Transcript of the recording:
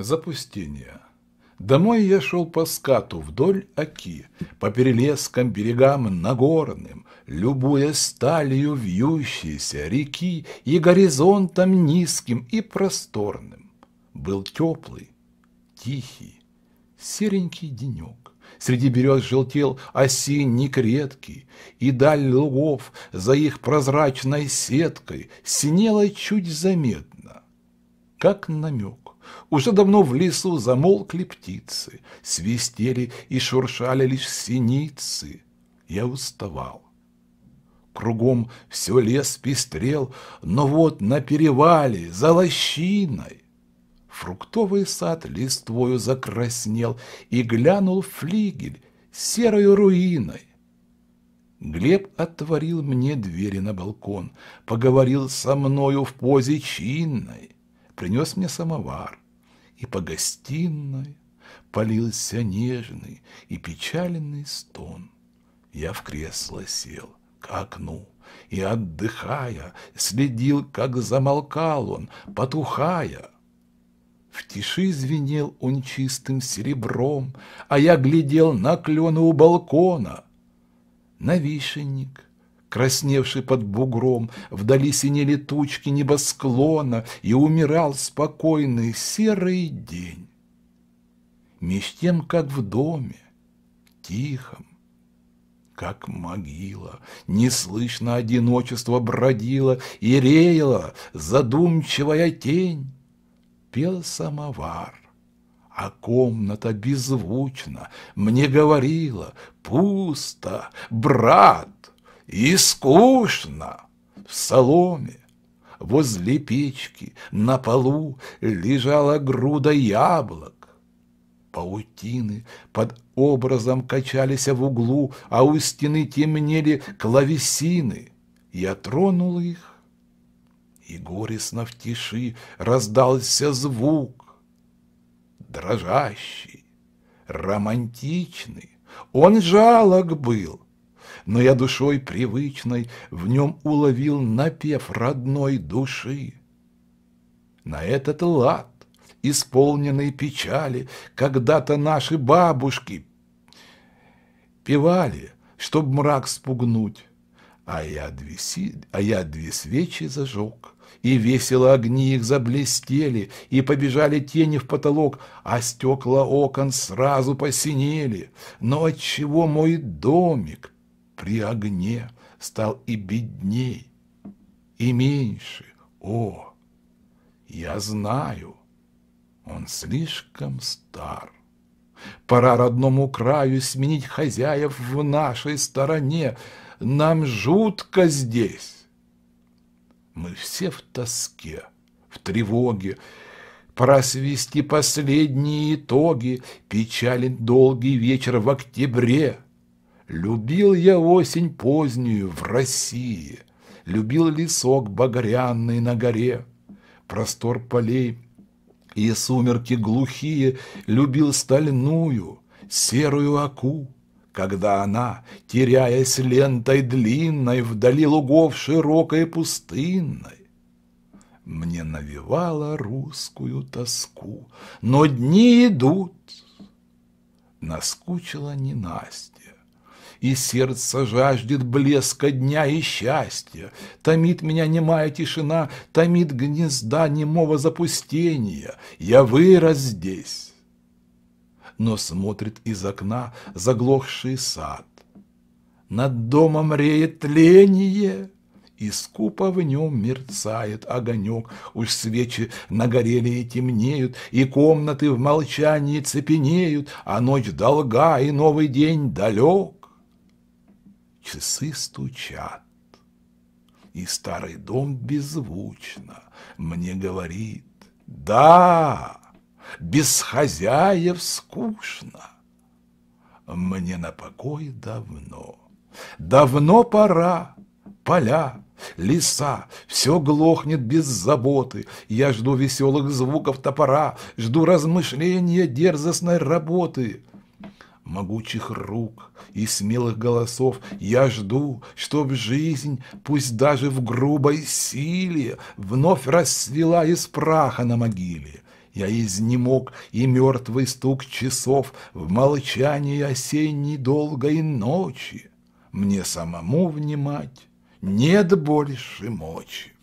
Запустение. Домой я шел по скату вдоль оки, по перелескам берегам нагорным, любуясь сталью вьющейся реки и горизонтом низким и просторным. Был теплый, тихий, серенький денек. Среди берез желтел осинник редкий, и даль лугов за их прозрачной сеткой синела чуть заметно, как намек уже давно в лесу замолкли птицы, свистели и шуршали лишь синицы. Я уставал. Кругом все лес пестрел, но вот на перевале, за лощиной, Фруктовый сад листвою закраснел и глянул флигель серой руиной. Глеб отворил мне двери на балкон, поговорил со мною в позе чинной, принес мне самовар и по гостиной полился нежный и печальный стон. Я в кресло сел к окну и, отдыхая, следил, как замолкал он, потухая. В тиши звенел он чистым серебром, а я глядел на клены у балкона. На вишенник красневший под бугром, вдали синели тучки небосклона, и умирал спокойный серый день. Меж тем, как в доме, тихом, как могила, неслышно одиночество бродило и реяло задумчивая тень, пел самовар. А комната беззвучно мне говорила «Пусто, брат!» И скучно в соломе. Возле печки на полу лежала груда яблок. Паутины под образом качались в углу, а у стены темнели клавесины. Я тронул их, и горестно в тиши раздался звук. Дрожащий, романтичный, он жалок был — но я душой привычной в нем уловил напев родной души. На этот лад, исполненный печали, когда-то наши бабушки певали, чтоб мрак спугнуть, а я две, а я две свечи зажег. И весело огни их заблестели, и побежали тени в потолок, а стекла окон сразу посинели. Но отчего мой домик при огне стал и бедней, и меньше. О, я знаю, он слишком стар. Пора родному краю сменить хозяев в нашей стороне. Нам жутко здесь. Мы все в тоске, в тревоге. Пора свести последние итоги. Печален долгий вечер в октябре. Любил я осень позднюю в России, Любил лесок багряный на горе, Простор полей и сумерки глухие, Любил стальную, серую оку, когда она, теряясь лентой длинной, Вдали лугов широкой пустынной, Мне навевала русскую тоску, Но дни идут, наскучила не Настя и сердце жаждет блеска дня и счастья. Томит меня немая тишина, томит гнезда немого запустения. Я вырос здесь. Но смотрит из окна заглохший сад. Над домом реет тление, и скупо в нем мерцает огонек. Уж свечи нагорели и темнеют, и комнаты в молчании цепенеют, а ночь долга, и новый день далек часы стучат. И старый дом беззвучно мне говорит, «Да, без хозяев скучно, мне на покой давно, давно пора, поля, Леса, все глохнет без заботы, Я жду веселых звуков топора, Жду размышления дерзостной работы могучих рук и смелых голосов я жду, чтоб жизнь, пусть даже в грубой силе, вновь расцвела из праха на могиле. Я изнемог, и мертвый стук часов в молчании осенней долгой ночи. Мне самому внимать нет больше мочи.